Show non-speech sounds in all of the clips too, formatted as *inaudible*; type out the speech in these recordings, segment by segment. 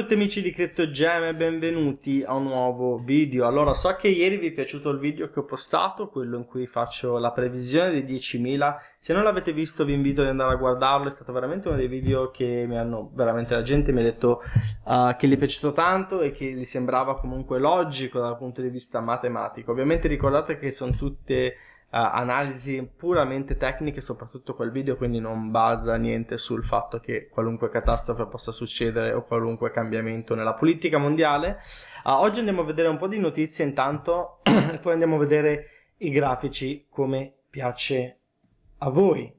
tutti amici di CryptoGem e benvenuti a un nuovo video Allora so che ieri vi è piaciuto il video che ho postato Quello in cui faccio la previsione dei 10.000 Se non l'avete visto vi invito ad andare a guardarlo È stato veramente uno dei video che mi hanno Veramente la gente mi ha detto uh, che gli è piaciuto tanto E che gli sembrava comunque logico dal punto di vista matematico Ovviamente ricordate che sono tutte eh, analisi puramente tecniche, soprattutto quel video, quindi non basa niente sul fatto che qualunque catastrofe possa succedere o qualunque cambiamento nella politica mondiale. Uh, oggi andiamo a vedere un po' di notizie intanto, *clears throat* poi andiamo a vedere i grafici come piace a voi.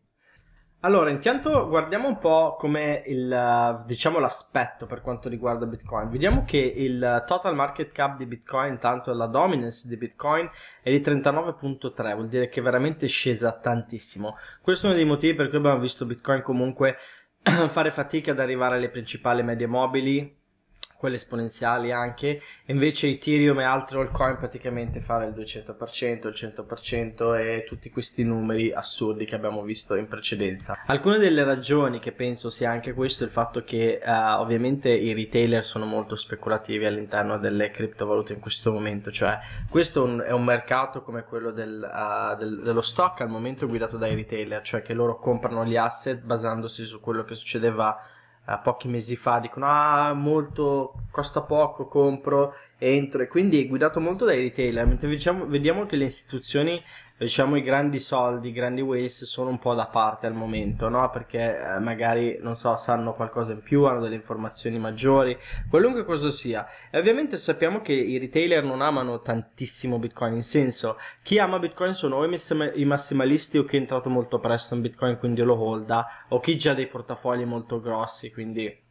Allora, intanto guardiamo un po' come il, diciamo, l'aspetto per quanto riguarda Bitcoin. Vediamo che il total market cap di Bitcoin, tanto la dominance di Bitcoin, è di 39.3, vuol dire che è veramente scesa tantissimo. Questo è uno dei motivi per cui abbiamo visto Bitcoin comunque *clears throat* fare fatica ad arrivare alle principali medie mobili, quelle esponenziali anche, e invece Ethereum e altre altcoin praticamente fare il 200%, il 100% e tutti questi numeri assurdi che abbiamo visto in precedenza. Alcune delle ragioni che penso sia anche questo è il fatto che eh, ovviamente i retailer sono molto speculativi all'interno delle criptovalute in questo momento, cioè questo è un mercato come quello del, uh, del, dello stock al momento guidato dai retailer, cioè che loro comprano gli asset basandosi su quello che succedeva uh, pochi mesi fa dicono ah molto costa poco compro entro e quindi è guidato molto dai retailer mentre diciamo, vediamo che le istituzioni diciamo i grandi soldi, i grandi waste sono un po' da parte al momento, no? Perché eh, magari, non so, sanno qualcosa in più, hanno delle informazioni maggiori, qualunque cosa sia. E ovviamente sappiamo che i retailer non amano tantissimo Bitcoin, in senso, chi ama Bitcoin sono o i massimalisti o chi è entrato molto presto in Bitcoin, quindi lo holda, o chi già ha dei portafogli molto grossi, quindi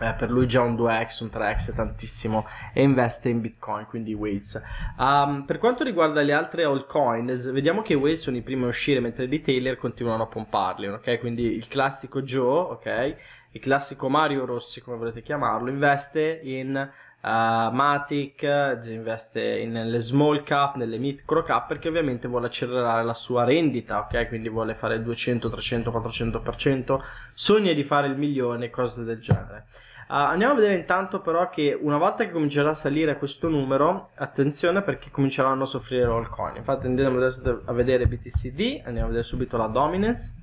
eh, per lui già un 2x, un 3x è tantissimo e investe in bitcoin, quindi Waze. Um, ehm, per quanto riguarda le altre altcoin, vediamo che Waze sono i primi a uscire mentre i retailer continuano a pomparli, ok? Quindi il classico Joe, ok? Il classico Mario Rossi, come volete chiamarlo, investe in Uh, Matic eh, investe nelle small cap, nelle micro cap perché ovviamente vuole accelerare la sua rendita, ok? Quindi vuole fare il 200, 300, 400%, sogna di fare il milione, cose del genere. Uh, andiamo a vedere intanto però che una volta che comincerà a salire questo numero, attenzione perché cominceranno a soffrire all coin. Infatti andiamo adesso a vedere BTCD, andiamo a vedere subito la dominance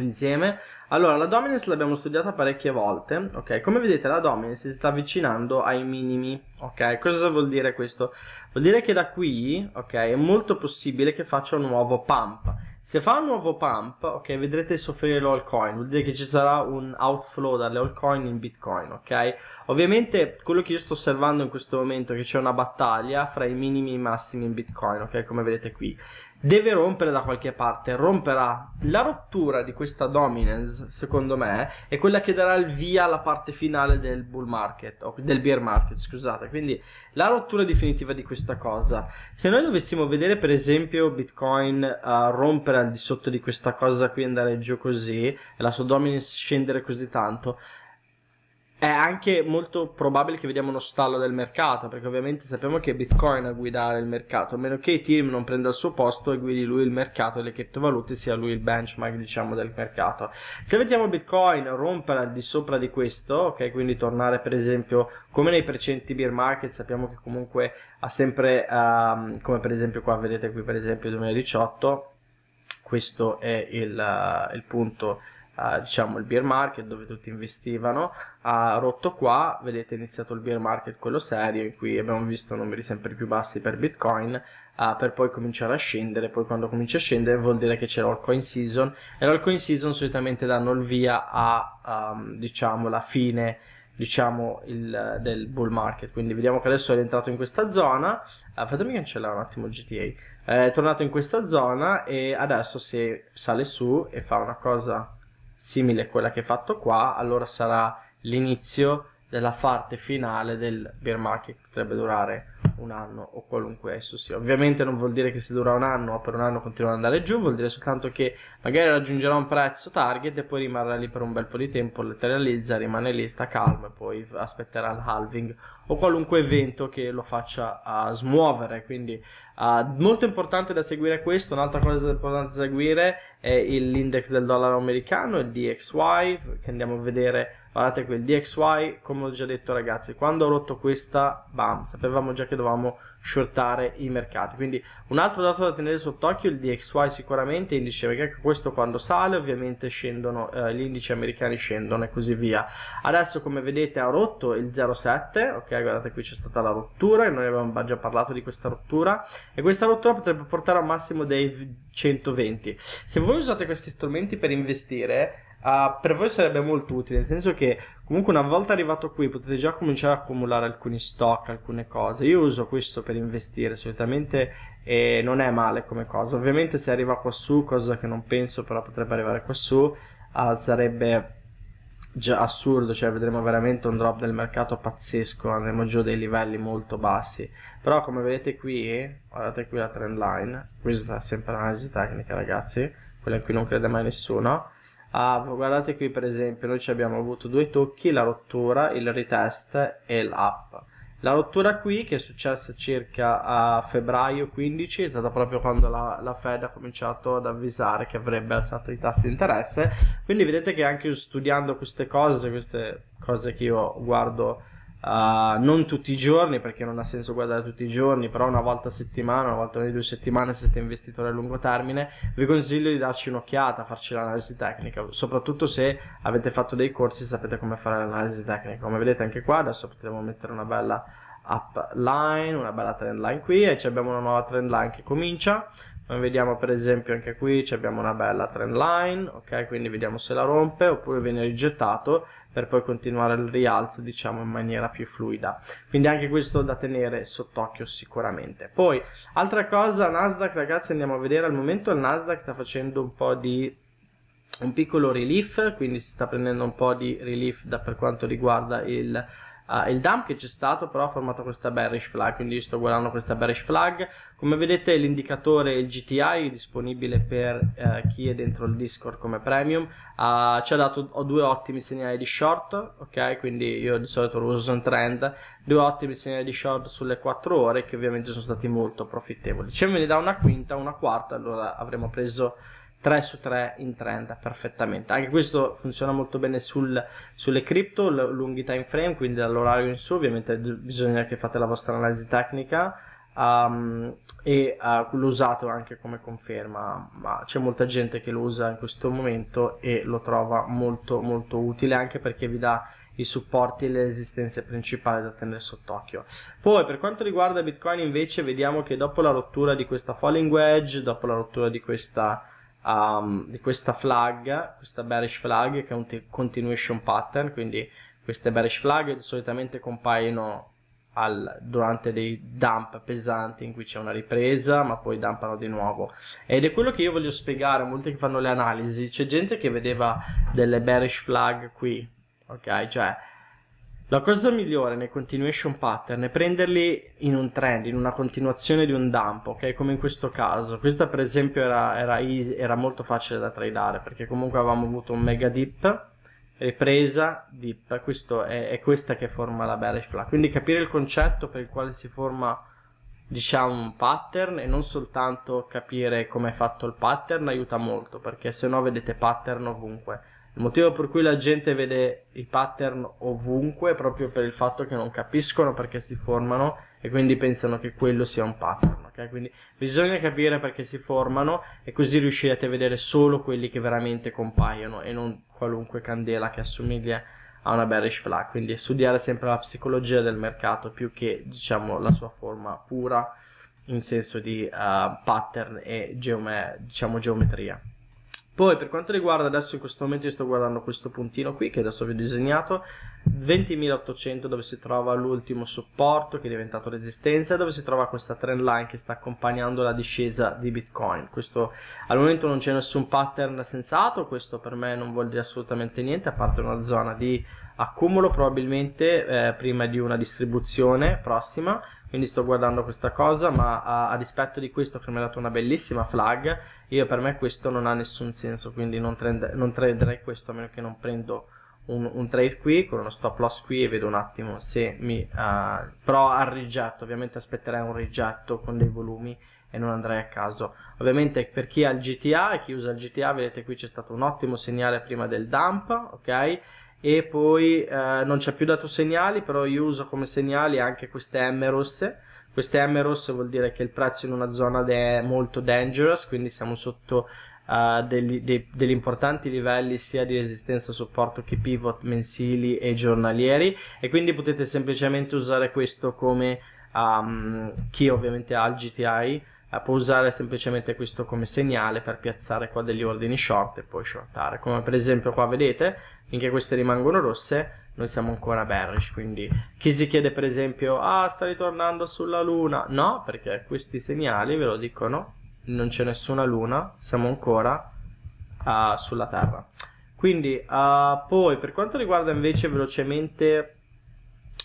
insieme. Allora, la dominance l'abbiamo studiata parecchie volte, ok? Come vedete la dominance si sta avvicinando ai minimi, ok? Cosa vuol dire questo? Vuol dire che da qui, ok, è molto possibile che faccia un nuovo pump. Se fa un nuovo pump, ok, vedrete soffrire l'altcoin, vuol dire che ci sarà un outflow dalle altcoin in bitcoin, ok? Ovviamente quello che io sto osservando in questo momento è che c'è una battaglia fra i minimi e i massimi in bitcoin, ok? Come vedete qui deve rompere da qualche parte, romperà. La rottura di questa dominance, secondo me, è quella che darà il via alla parte finale del bull market, o del bear market, scusate. Quindi la rottura definitiva di questa cosa. Se noi dovessimo vedere, per esempio, Bitcoin uh, rompere al di sotto di questa cosa qui, andare giù così, e la sua dominance scendere così tanto, è anche molto probabile che vediamo uno stallo del mercato, perché ovviamente sappiamo che è Bitcoin a guidare il mercato, a meno che Ethereum non prenda il suo posto e guidi lui il mercato e le criptovalute sia lui il benchmark, diciamo, del mercato. Se vediamo Bitcoin rompere al di sopra di questo, ok, quindi tornare per esempio come nei precedenti bear market, sappiamo che comunque ha sempre um, come per esempio qua vedete qui per esempio 2018 questo è il, uh, il punto diciamo il beer market dove tutti investivano ha rotto qua vedete è iniziato il beer market quello serio in cui abbiamo visto numeri sempre più bassi per bitcoin uh, per poi cominciare a scendere poi quando comincia a scendere vuol dire che c'è l'alcoin season e l'alcoin season solitamente danno il via a um, diciamo la fine diciamo il, del bull market quindi vediamo che adesso è rientrato in questa zona uh, fatemi cancellare un attimo il GTA eh, è tornato in questa zona e adesso se sale su e fa una cosa simile a quella che hai fatto qua, allora sarà l'inizio della parte finale del bear market che potrebbe durare un anno o qualunque esso sia. Ovviamente non vuol dire che se dura un anno o per un anno continua ad andare giù, vuol dire soltanto che magari raggiungerà un prezzo target e poi rimarrà lì per un bel po' di tempo, lateralizza, rimane lì, sta calmo e poi aspetterà il halving o qualunque evento che lo faccia uh, smuovere. Quindi uh, molto importante da seguire questo, un'altra cosa importante da seguire è l'index del dollaro americano, il DXY, che andiamo a vedere guardate qui il DXY come ho già detto ragazzi quando ho rotto questa bam sapevamo già che dovevamo shortare i mercati quindi un altro dato da tenere sott'occhio il DXY sicuramente indice perché questo quando sale ovviamente scendono eh, gli indici americani scendono e così via adesso come vedete ha rotto il 0,7 ok guardate qui c'è stata la rottura e noi avevamo già parlato di questa rottura e questa rottura potrebbe portare a un massimo dei 120 se voi usate questi strumenti per investire Uh, per voi sarebbe molto utile, nel senso che comunque una volta arrivato qui potete già cominciare a accumulare alcuni stock, alcune cose. Io uso questo per investire solitamente e non è male come cosa. Ovviamente se arriva qua su, cosa che non penso, però potrebbe arrivare qua su, uh, ah, sarebbe già assurdo, cioè vedremo veramente un drop del mercato pazzesco, andremo giù dei livelli molto bassi. Però come vedete qui, guardate qui la trend line, questa è sempre l'analisi tecnica ragazzi, quella in cui non crede mai nessuno Ah, guardate qui per esempio, noi abbiamo avuto due tocchi, la rottura, il retest e l'app. La rottura qui, che è successa circa a febbraio 15, è stata proprio quando la, la, Fed ha cominciato ad avvisare che avrebbe alzato i tassi di interesse, quindi vedete che anche studiando queste cose, queste cose che io guardo Uh, non tutti i giorni perché non ha senso guardare tutti i giorni però una volta a settimana una volta ogni due settimane se siete investitori a lungo termine vi consiglio di darci un'occhiata farci l'analisi tecnica soprattutto se avete fatto dei corsi sapete come fare l'analisi tecnica come vedete anche qua adesso potremo mettere una bella up line una bella trend line qui e abbiamo una nuova trend line che comincia noi vediamo per esempio anche qui abbiamo una bella trend line ok quindi vediamo se la rompe oppure viene rigettato per poi continuare il rialzo diciamo in maniera più fluida quindi anche questo da tenere sott'occhio sicuramente poi altra cosa Nasdaq ragazzi andiamo a vedere al momento il Nasdaq sta facendo un po' di un piccolo relief quindi si sta prendendo un po' di relief da per quanto riguarda il Ah, il dump che c'è stato però ha formato questa bearish flag, quindi io sto guardando questa bearish flag. Come vedete l'indicatore il GTI disponibile per uh, chi è dentro il Discord come premium uh, ci ha dato due ottimi segnali di short, ok? Quindi io di solito lo uso in trend, due ottimi segnali di short sulle 4 ore che ovviamente sono stati molto profittevoli. se cioè, me ne da una quinta, una quarta, allora avremo preso 3 su 3 in trend perfettamente. Anche questo funziona molto bene sul, sulle cripto, lunghi time frame, quindi dall'orario in su, ovviamente bisogna che fate la vostra analisi tecnica. Um, e uh, lo usato anche come conferma ma c'è molta gente che lo usa in questo momento e lo trova molto molto utile anche perché vi dà i supporti e le resistenze principali da tenere sott'occhio poi per quanto riguarda bitcoin invece vediamo che dopo la rottura di questa falling wedge dopo la rottura di questa um, di questa flag, questa bearish flag che è un continuation pattern, quindi queste bearish flag solitamente compaiono al, durante dei dump pesanti in cui c'è una ripresa ma poi dumpano di nuovo ed è quello che io voglio spiegare a molti che fanno le analisi c'è gente che vedeva delle bearish flag qui ok cioè la cosa migliore nei continuation pattern è prenderli in un trend, in una continuazione di un dump, ok? Come in questo caso. Questa per esempio era, era, easy, era molto facile da tradare perché comunque avevamo avuto un mega dip, ripresa, dip. Questo è, è questa che forma la bearish flag. Quindi capire il concetto per il quale si forma diciamo un pattern e non soltanto capire come è fatto il pattern aiuta molto perché se no vedete pattern ovunque il motivo per cui la gente vede i pattern ovunque è proprio per il fatto che non capiscono perché si formano e quindi pensano che quello sia un pattern. Okay? Quindi bisogna capire perché si formano e così riuscirete a vedere solo quelli che veramente compaiono e non qualunque candela che assomiglia a una bearish flag. Quindi studiare sempre la psicologia del mercato più che diciamo la sua forma pura in senso di uh, pattern e geome diciamo geometria. Poi per quanto riguarda adesso in questo momento io sto guardando questo puntino qui che adesso vi ho disegnato 20.800 dove si trova l'ultimo supporto che è diventato resistenza dove si trova questa trend line che sta accompagnando la discesa di Bitcoin. Questo al momento non c'è nessun pattern sensato, questo per me non vuol dire assolutamente niente, a parte una zona di accumulo probabilmente eh, prima di una distribuzione prossima, quindi sto guardando questa cosa, ma a, a rispetto di questo che mi ha dato una bellissima flag, io per me questo non ha nessun senso, quindi non, trend, non traderei questo a meno che non prendo un, un, trade qui con uno stop loss qui e vedo un attimo se mi uh, però al rigetto ovviamente aspetterei un rigetto con dei volumi e non andrei a caso ovviamente per chi ha il GTA e chi usa il GTA vedete qui c'è stato un ottimo segnale prima del dump ok e poi uh, non c'è più dato segnali però io uso come segnali anche queste M rosse queste M rosse vuol dire che il prezzo in una zona è molto dangerous quindi siamo sotto uh, degli, dei, degli, importanti livelli sia di resistenza supporto che pivot mensili e giornalieri e quindi potete semplicemente usare questo come um, chi ovviamente ha il GTI uh, eh, può usare semplicemente questo come segnale per piazzare qua degli ordini short e poi shortare come per esempio qua vedete finché queste rimangono rosse noi siamo ancora bearish, quindi chi si chiede per esempio, ah sta ritornando sulla luna, no, perché questi segnali ve lo dicono non c'è nessuna luna, siamo ancora uh, sulla Terra. Quindi, uh, poi per quanto riguarda invece velocemente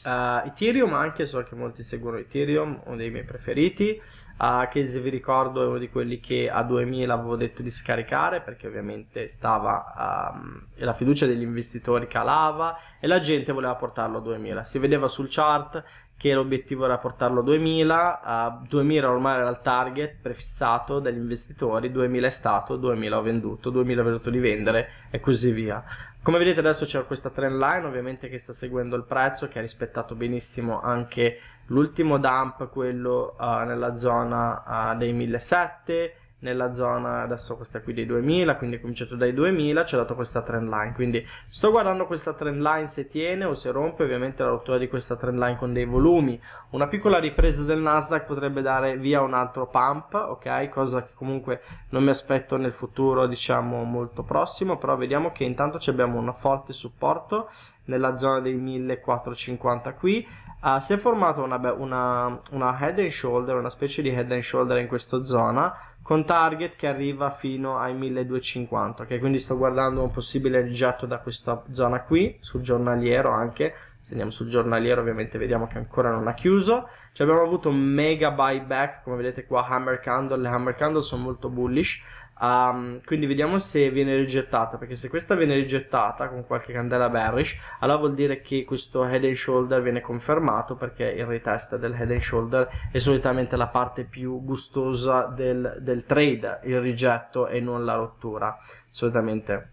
Uh, Ethereum anche, so che molti seguono Ethereum, uno dei miei preferiti, uh, eh, che se vi ricordo è uno di quelli che a 2000 avevo detto di scaricare perché ovviamente stava um, la fiducia degli investitori calava e la gente voleva portarlo a 2000, si vedeva sul chart che l'obiettivo era portarlo a 2000, uh, 2000 ormai era il target prefissato dagli investitori, 2000 è stato, 2000 ho venduto, 2000 ho venuto di vendere e così via. Come vedete adesso c'è questa trend line ovviamente che sta seguendo il prezzo che ha rispettato benissimo anche l'ultimo dump, quello uh, nella zona uh, dei 1700 nella zona adesso questa qui dei 2000 quindi è cominciato dai 2000 ci ha dato questa trend line quindi sto guardando questa trend line se tiene o se rompe ovviamente la rottura di questa trend line con dei volumi una piccola ripresa del Nasdaq potrebbe dare via un altro pump ok cosa che comunque non mi aspetto nel futuro diciamo molto prossimo però vediamo che intanto abbiamo un forte supporto nella zona dei 1450 qui uh, si è formata una, una, una head and shoulder una specie di head and shoulder in questa zona con target che arriva fino ai 1250 ok quindi sto guardando un possibile rigetto da questa zona qui sul giornaliero anche se andiamo sul giornaliero ovviamente vediamo che ancora non ha chiuso cioè abbiamo avuto un mega buyback come vedete qua hammer candle le hammer candle sono molto bullish Um, quindi vediamo se viene rigettata. Perché se questa viene rigettata con qualche candela bearish, allora vuol dire che questo head and shoulder viene confermato. Perché il retest del head and shoulder è solitamente la parte più gustosa del, del trade, il rigetto e non la rottura. Solitamente.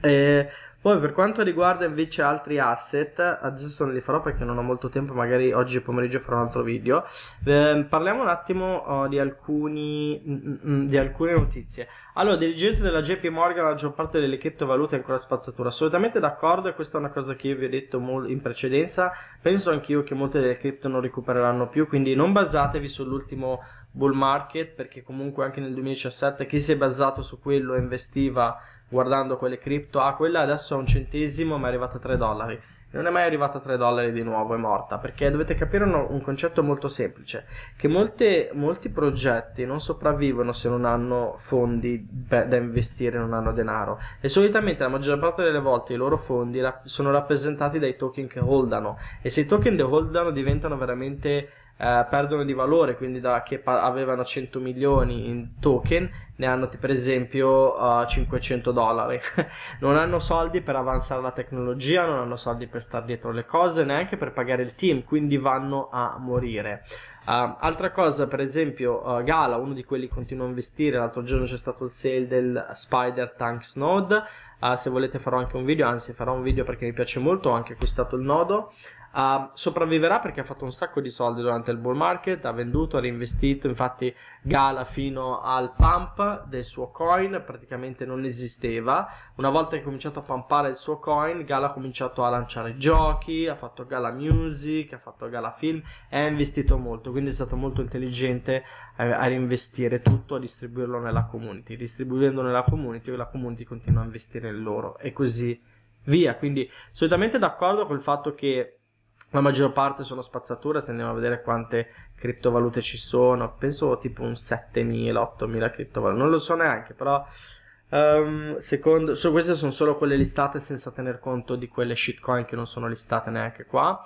Eh, poi per quanto riguarda invece altri asset, adesso non li farò perché non ho molto tempo, magari oggi pomeriggio farò un altro video, eh, parliamo un attimo oh, di, alcuni, mh, mm, mh, mm, mm, di, alcune notizie. Allora, dirigente della JP Morgan, la maggior parte delle criptovalute è ancora spazzatura, assolutamente d'accordo e questa è una cosa che io vi ho detto in precedenza, penso anch'io che molte delle cripto non recupereranno più, quindi non basatevi sull'ultimo bull market perché comunque anche nel 2017 chi si è basato su quello investiva guardando quelle cripto, ah quella adesso è un centesimo ma è arrivata a 3 dollari, non è mai arrivata a 3 dollari di nuovo, è morta, perché dovete capire un, un concetto molto semplice, che molte, molti progetti non sopravvivono se non hanno fondi beh, da investire, non hanno denaro e solitamente la maggior parte delle volte i loro fondi rap- sono rappresentati dai token che holdano e se i token che holdano diventano veramente eh, perdono di valore, quindi da che pa- avevano 100 milioni in token ne hanno per esempio uh, eh, 500 dollari. *laughs* non hanno soldi per avanzare la tecnologia, non hanno soldi per stare dietro le cose, neanche per pagare il team, quindi vanno a morire. Uh, altra cosa, per esempio, uh, Gala, uno di quelli che continua a investire, l'altro giorno c'è stato il sale del Spider Tanks Node. Uh, se volete farò anche un video, anzi farò un video perché mi piace molto, ho anche acquistato il nodo. Uh, sopravviverà perché ha fatto un sacco di soldi durante il bull market, ha venduto, ha reinvestito, infatti Gala fino al pump del suo coin praticamente non esisteva. Una volta che ha cominciato a pumpare il suo coin, Gala ha cominciato a lanciare giochi, ha fatto Gala Music, ha fatto Gala Film e ha investito molto, quindi è stato molto intelligente eh, a reinvestire tutto, a distribuirlo nella community. Distribuendo nella community, la community continua a investire in loro e così via. Quindi solitamente d'accordo col fatto che la maggior parte sono spazzatura, se andiamo a vedere quante criptovalute ci sono, penso tipo un 7.000-8.000 criptovalute, non lo so neanche, però um, secondo, so, queste sono solo quelle listate senza tener conto di quelle shitcoin che non sono listate neanche qua.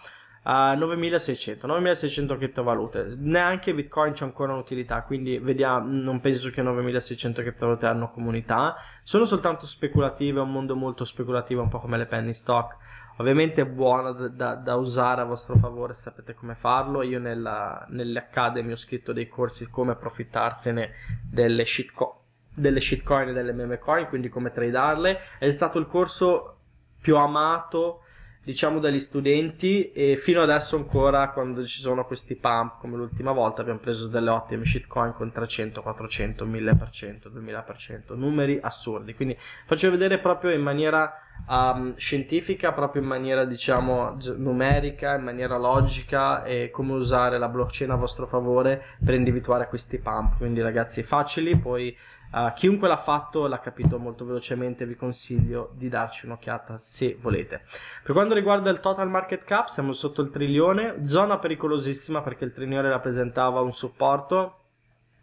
Uh, 9600, 9600 criptovalute, neanche Bitcoin c'è ancora un'utilità, quindi vediamo, non penso che 9600 criptovalute hanno comunità, sono soltanto speculative, è un mondo molto speculativo, un po' come le penny stock Ovviamente è buona da, da usare a vostro favore, sapete come farlo. Io nella, nelle Academy ho scritto dei corsi come approfittarsene delle, shitco- delle shitcoin e delle meme coin, quindi come tradarle. È stato il corso più amato diciamo dagli studenti e fino adesso ancora quando ci sono questi pump come l'ultima volta abbiamo preso delle ottime shitcoin con 300, 400, 1000%, 2000%, numeri assurdi quindi faccio vedere proprio in maniera um, scientifica proprio in maniera diciamo numerica, in maniera logica e come usare la blockchain a vostro favore per individuare questi pump. Quindi ragazzi facili, poi uh, chiunque l'ha fatto l'ha capito molto velocemente, vi consiglio di darci un'occhiata se volete. Per quanto riguarda il total market cap siamo sotto il trilione, zona pericolosissima perché il trilione rappresentava un supporto,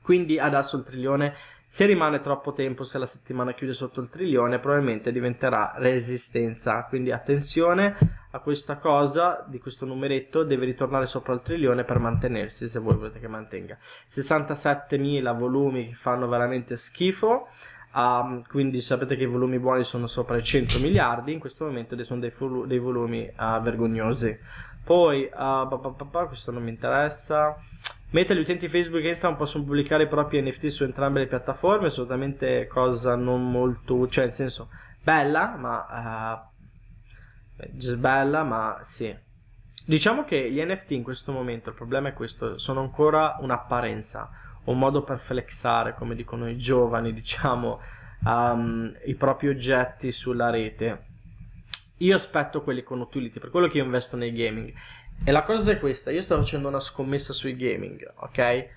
quindi adesso il trilione se rimane troppo tempo, se la settimana chiude sotto il trilione, probabilmente diventerà resistenza. Quindi attenzione a questa cosa, di questo numeretto, deve ritornare sopra il trilione per mantenersi, se voi volete che mantenga. 67.000 volumi che fanno veramente schifo. Um, quindi sapete che i volumi buoni sono sopra i 100 miliardi, in questo momento sono dei, dei volumi uh, vergognosi. Poi, uh, questo non mi interessa. Meta gli utenti Facebook e Instagram possono pubblicare i propri NFT su entrambe le piattaforme, assolutamente cosa non molto, cioè nel senso bella, ma uh, bella, ma sì. Diciamo che gli NFT in questo momento, il problema è questo, sono ancora un'apparenza, un modo per flexare, come dicono i giovani, diciamo, um, i propri oggetti sulla rete. Io aspetto quelli con utility, per quello che io investo nei gaming e la cosa è questa, io sto facendo una scommessa sui gaming, ok?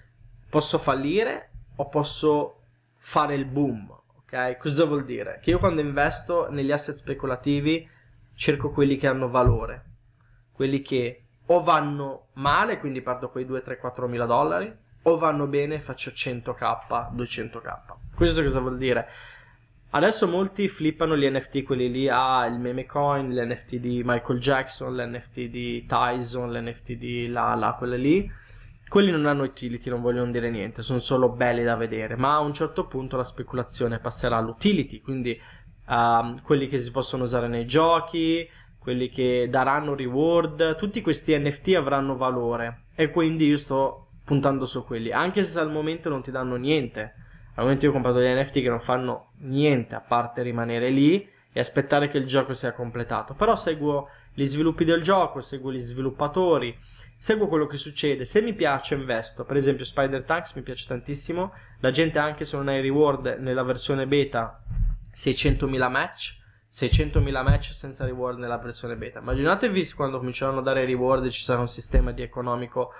Posso fallire o posso fare il boom, ok? Cosa vuol dire? Che io quando investo negli asset speculativi cerco quelli che hanno valore, quelli che o vanno male, quindi perdo quei 2, 3, 4 mila dollari, o vanno bene e faccio 100k, 200k. Questo cosa vuol dire? Adesso molti flippano gli NFT, quelli lì, ah, il meme coin, l'NFT di Michael Jackson, l'NFT di Tyson, l'NFT di Lala, quelle lì. Quelli non hanno utility, non vogliono dire niente, sono solo belli da vedere, ma a un certo punto la speculazione passerà all'utility, quindi um, quelli che si possono usare nei giochi, quelli che daranno reward, tutti questi NFT avranno valore e quindi io sto puntando su quelli, anche se al momento non ti danno niente al momento io ho comprato gli NFT che non fanno niente a parte rimanere lì e aspettare che il gioco sia completato. Però seguo gli sviluppi del gioco, seguo gli sviluppatori, seguo quello che succede. Se mi piace, investo. Per esempio, Spider Tanks mi piace tantissimo. La gente, anche se non ha i reward nella versione beta, 600.000 match. 600.000 match senza reward nella versione beta. Immaginatevi quando cominceranno a dare reward e ci sarà un sistema di economico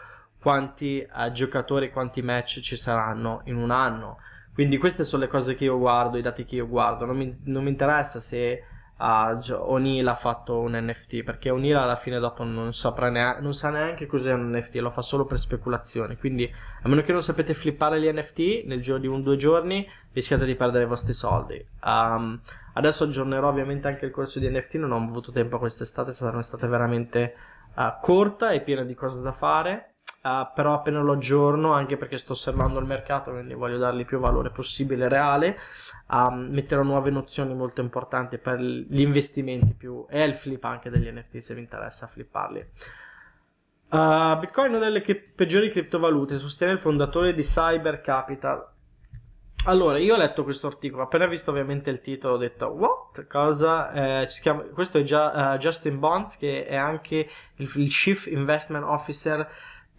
quanti eh, giocatori, quanti match ci saranno in un anno. Quindi queste sono le cose che io guardo, i dati che io guardo. Non mi, non mi interessa se uh, O'Neill ha fatto un NFT, perché O'Neill alla fine dopo non, saprà neanche, non sa neanche cos'è un NFT, lo fa solo per speculazione. Quindi a meno che non sapete flippare gli NFT nel giro di un o due giorni, rischiate di perdere i vostri soldi. Um, adesso aggiornerò ovviamente anche il corso di NFT, non ho avuto tempo quest'estate, è stata un'estate veramente uh, corta e piena di cose da fare. Uh, però appena lo aggiorno, anche perché sto osservando il mercato, quindi voglio dargli più valore possibile reale, um, metterò nuove nozioni molto importanti per gli investimenti più, e il flip anche degli NFT se vi interessa flipparli. Uh, Bitcoin è una delle cri- peggiori criptovalute, sostiene il fondatore di Cyber Capital. Allora, io ho letto questo articolo, appena visto ovviamente il titolo ho detto what? Cosa? Eh, chiama... questo è già uh, Justin Bonds che è anche il, il Chief Investment Officer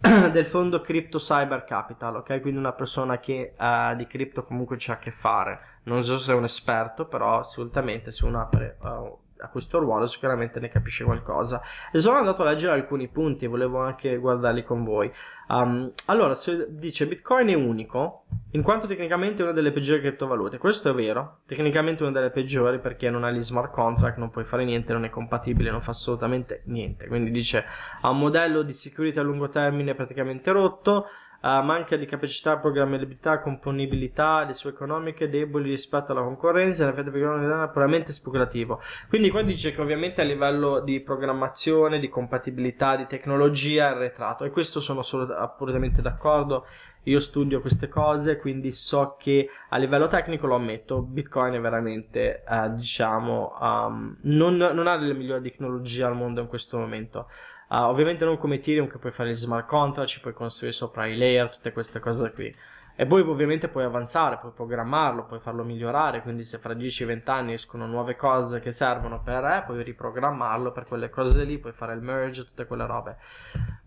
*clears throat* del fondo Crypto Cyber Capital, ok? Quindi una persona che uh, di cripto comunque c'ha a che fare. Non so se è un esperto, però assolutamente se uno apre uh, eh, a questo ruolo sicuramente ne capisce qualcosa e sono andato a leggere alcuni punti volevo anche guardarli con voi um, allora se dice bitcoin è unico in quanto tecnicamente è una delle peggiori criptovalute questo è vero tecnicamente è una delle peggiori perché non ha gli smart contract non puoi fare niente non è compatibile non fa assolutamente niente quindi dice ha un modello di security a lungo termine praticamente rotto Uh, manca di capacità, programmabilità, componibilità, le sue economiche deboli rispetto alla concorrenza, l'effetto programmabilità è puramente speculativo. Quindi qua dice che ovviamente a livello di programmazione, di compatibilità, di tecnologia è arretrato e questo sono assolutamente d'accordo. Io studio queste cose, quindi so che a livello tecnico lo ammetto, Bitcoin è veramente, uh, diciamo, um, non, non ha delle migliori tecnologie al mondo in questo momento. Uh, ovviamente non come Ethereum che puoi fare gli smart contract, ci puoi costruire sopra i layer, tutte queste cose qui. E poi ovviamente puoi avanzare, puoi programmarlo, puoi farlo migliorare, quindi se fra 10-20 anni escono nuove cose che servono per, eh, puoi riprogrammarlo per quelle cose lì, puoi fare il merge, tutte quelle robe.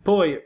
Poi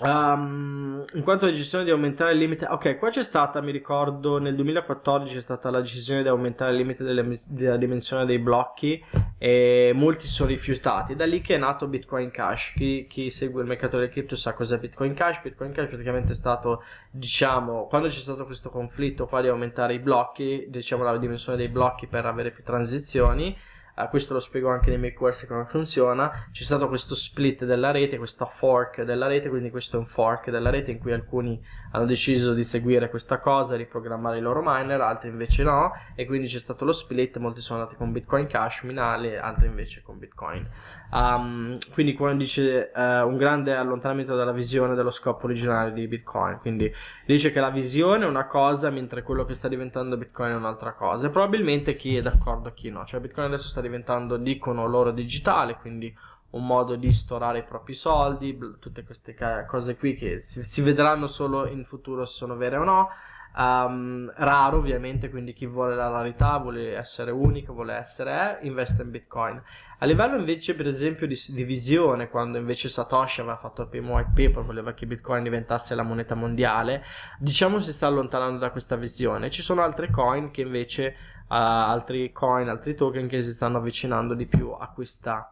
Um, in quanto alla decisione di aumentare il limite, ok, qua c'è stata, mi ricordo, nel 2014 c'è stata la decisione di aumentare il limite delle, della dimensione dei blocchi e molti sono rifiutati. Da lì che è nato Bitcoin Cash. Chi, chi segue il mercato delle cripto sa cos'è Bitcoin Cash. Bitcoin Cash praticamente è stato, diciamo, quando c'è stato questo conflitto qua di aumentare i blocchi, diciamo la dimensione dei blocchi per avere più transizioni Uh, questo lo spiego anche nei miei corsi come funziona, c'è stato questo split della rete, questa fork della rete, quindi questo è un fork della rete in cui alcuni hanno deciso di seguire questa cosa, riprogrammare i loro miner, altri invece no, e quindi c'è stato lo split, molti sono andati con Bitcoin Cash, Minale, altri invece con Bitcoin. Um, quindi come dice uh, un grande allontanamento dalla visione dello scopo originale di Bitcoin, quindi dice che la visione è una cosa mentre quello che sta diventando Bitcoin è un'altra cosa, e probabilmente chi è d'accordo e chi no, cioè Bitcoin adesso sta diventando l'icono loro digitale, quindi un modo di storare i propri soldi, tutte queste cose qui che si vedranno solo in futuro se sono vere o no. Um, raro ovviamente, quindi chi vuole la rarità, vuole essere unico, vuole essere, eh, investe in Bitcoin. A livello invece per esempio di, di visione, quando invece Satoshi aveva fatto il primo white paper, voleva che Bitcoin diventasse la moneta mondiale, diciamo si sta allontanando da questa visione. Ci sono altre coin che invece altri coin, altri token che si stanno avvicinando di più a questa,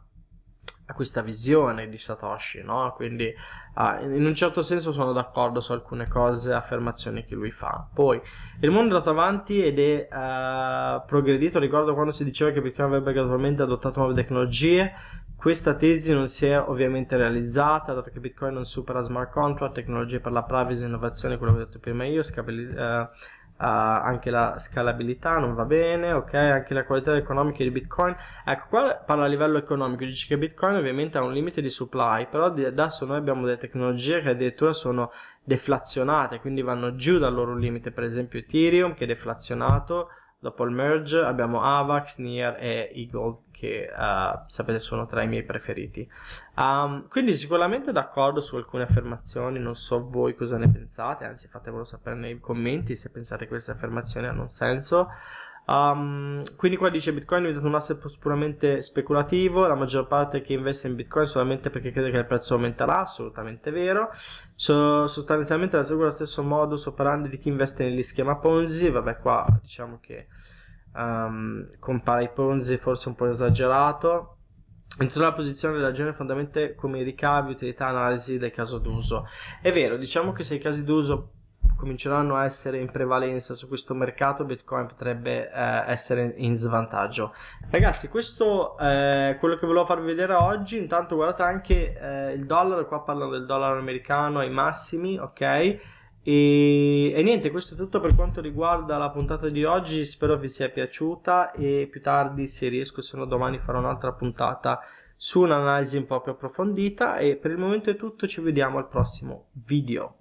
a questa visione di Satoshi, no? Quindi uh, in un certo senso sono d'accordo su alcune cose, affermazioni che lui fa. Poi il mondo è andato avanti ed è uh, progredito, ricordo quando si diceva che Bitcoin avrebbe gradualmente adottato nuove tecnologie, questa tesi non si è ovviamente realizzata, dato che Bitcoin non supera smart contract, tecnologie per la privacy, innovazione, quello che ho detto prima io, scalabilità, eh, Ah, anche la scalabilità non va bene, ok? Anche la qualità economica di Bitcoin. Ecco, qua parla a livello economico, dice che Bitcoin ovviamente ha un limite di supply, però adesso noi abbiamo delle tecnologie che addirittura sono deflazionate, quindi vanno giù dal loro limite, per esempio Ethereum che è deflazionato, Dopo il merge abbiamo Avax, Nier e Eagle che uh, sapete sono tra i miei preferiti. Um, quindi sicuramente d'accordo su alcune affermazioni, non so voi cosa ne pensate, anzi fatemelo sapere nei commenti se pensate che queste affermazioni hanno un senso. Um, quindi qua dice Bitcoin è diventato un asset puramente speculativo, la maggior parte che investe in Bitcoin solamente perché crede che il prezzo aumenterà, assolutamente vero. So, sostanzialmente la seguo lo stesso modo operandi di chi investe negli schema Ponzi, vabbè qua diciamo che um, compare i Ponzi forse un po' esagerato. In tutta la posizione della genere fondamentalmente come ricavi, utilità, analisi del caso d'uso. È vero, diciamo che se i casi d'uso cominceranno a essere in prevalenza su questo mercato, Bitcoin potrebbe eh, essere in svantaggio. Ragazzi, questo è eh, quello che volevo farvi vedere oggi. Intanto guardate anche eh, il dollaro, qua parlano del dollaro americano ai massimi, ok? E, e niente, questo è tutto per quanto riguarda la puntata di oggi. Spero vi sia piaciuta e più tardi, se riesco, se no domani farò un'altra puntata su un'analisi un po' più approfondita e per il momento è tutto, ci vediamo al prossimo video.